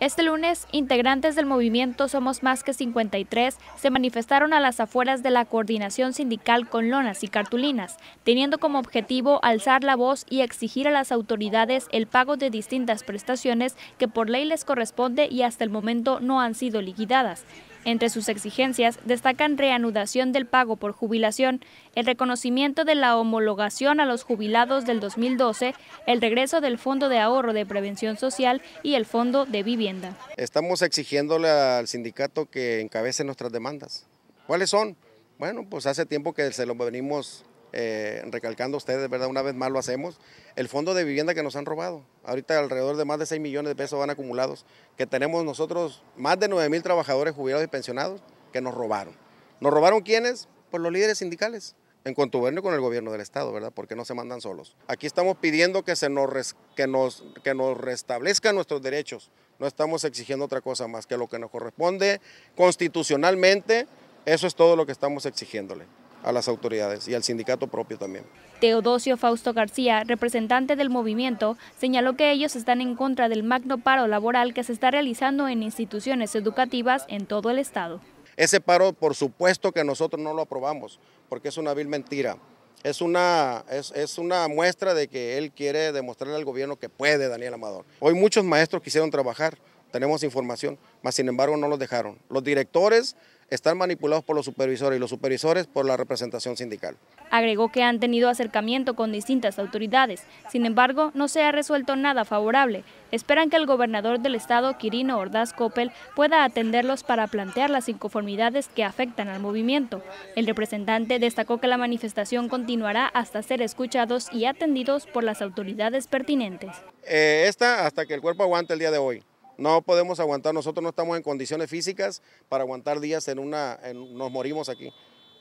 Este lunes, integrantes del movimiento Somos Más que 53 se manifestaron a las afueras de la coordinación sindical con lonas y cartulinas, teniendo como objetivo alzar la voz y exigir a las autoridades el pago de distintas prestaciones que por ley les corresponde y hasta el momento no han sido liquidadas. Entre sus exigencias destacan reanudación del pago por jubilación, el reconocimiento de la homologación a los jubilados del 2012, el regreso del Fondo de Ahorro de Prevención Social y el Fondo de Vivienda. Estamos exigiéndole al sindicato que encabece nuestras demandas. ¿Cuáles son? Bueno, pues hace tiempo que se lo venimos eh, recalcando ustedes, ¿verdad? Una vez más lo hacemos. El fondo de vivienda que nos han robado, ahorita alrededor de más de 6 millones de pesos van acumulados, que tenemos nosotros más de 9 mil trabajadores jubilados y pensionados que nos robaron. ¿Nos robaron quiénes? Pues los líderes sindicales, en contubernio con el gobierno del Estado, ¿verdad? Porque no se mandan solos. Aquí estamos pidiendo que, se nos, que, nos, que nos restablezcan nuestros derechos. No estamos exigiendo otra cosa más que lo que nos corresponde constitucionalmente. Eso es todo lo que estamos exigiéndole a las autoridades y al sindicato propio también. Teodosio Fausto García, representante del movimiento, señaló que ellos están en contra del magno paro laboral que se está realizando en instituciones educativas en todo el estado. Ese paro, por supuesto que nosotros no lo aprobamos, porque es una vil mentira. Es una, es, es una muestra de que él quiere demostrarle al gobierno que puede, Daniel Amador. Hoy muchos maestros quisieron trabajar, tenemos información, mas sin embargo no los dejaron. Los directores están manipulados por los supervisores y los supervisores por la representación sindical. Agregó que han tenido acercamiento con distintas autoridades, sin embargo no se ha resuelto nada favorable. Esperan que el gobernador del estado, Quirino Ordaz Coppel, pueda atenderlos para plantear las inconformidades que afectan al movimiento. El representante destacó que la manifestación continuará hasta ser escuchados y atendidos por las autoridades pertinentes. Eh, esta hasta que el cuerpo aguante el día de hoy. No podemos aguantar, nosotros no estamos en condiciones físicas para aguantar días en una, nos morimos aquí.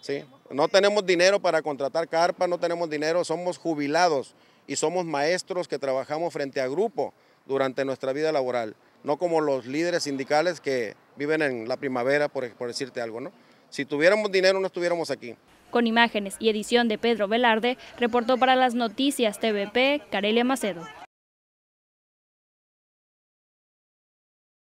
¿sí? No tenemos dinero para contratar carpa, no tenemos dinero, somos jubilados y somos maestros que trabajamos frente a grupo durante nuestra vida laboral, no como los líderes sindicales que viven en la primavera, por, por decirte algo. ¿no? Si tuviéramos dinero no estuviéramos aquí. Con imágenes y edición de Pedro Velarde, reportó para las noticias TVP Carelia Macedo.